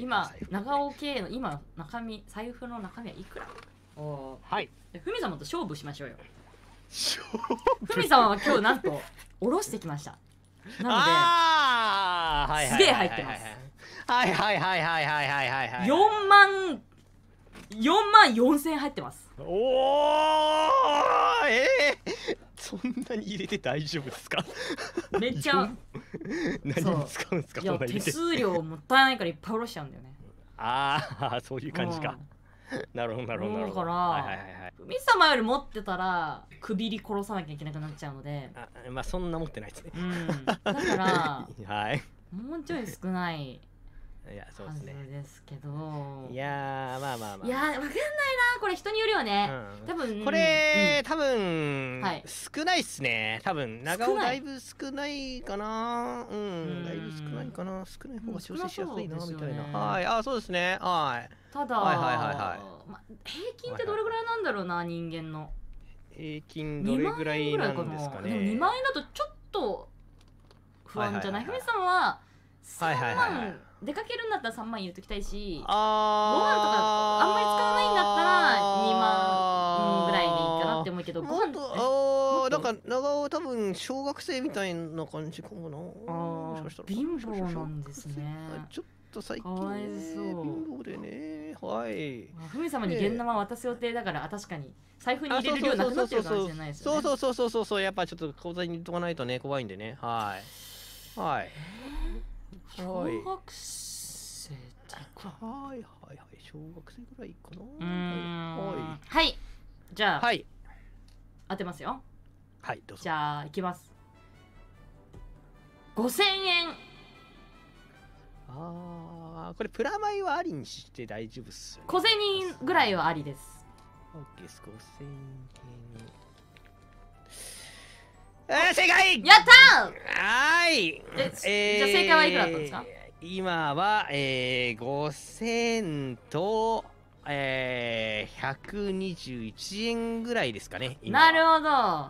今長尾系の今中身財布の中身はいくらおはいふみ様と勝負しましょうよふみ様は今日なんと下ろしてきましたなのですげえ入ってますはいはいはいはいはいはいはい4万4万4000入ってますおおええー、そんなに入れて大丈夫ですか めっちゃ 何に使うんですかいや手数料もったいないからいっぱい下ろしちゃうんだよねああそういう感じか、うん、なるほどなるほどだから、はいはいはい、海様より持ってたらくびり殺さなきゃいけなくなっちゃうのであまあそんな持ってないですね、うん、だから はいもうちょい少ないいやそうですねですけどいやまあまあまあいやわかんないなこれ人によるよね、うん、多分これ、うん、多分、はい、少ないっすね多分長尾だいぶ少ないかなうんだいぶ少ないかな少ない方が調整しやすいな、ね、みたいなはいあそうですねはいただ、はいはいはいま、平均ってどれぐらいなんだろうな、人間の平均どれぐらいなんですかねか2万円だとちょっと不安じゃない、い、ふみさんは3万、はいはいはいはい出かけるんだったら3万言っときたいしご飯とかあんまり使わないんだったら2万ぐらいでいいかなって思うけどご飯ああだから長尾多分小学生みたいな感じかもなもしかしたら貧乏なんですねちょっと最近、ね、貧乏でねはいふみ様に現生渡す予定だから、え確かに財布に入れる量なくなってるかもしれないですよねそうそうそうそうそうやっぱちょっと口座に入れとかないとね怖いんでねはいはい、えー小学生はいはいはい小学生ぐらいかなはい、はい、じゃあ、はい、当てますよはいどうぞじゃあいきます5000円ああこれプラマイはありにして大丈夫っす、ね、小銭ぐらいはありです OK です5000円えあ正解やったーはいえー、じゃあ正解はいくらだったんですか、えー今は、えー、5000と、えー、121円ぐらいですかね。なるほど。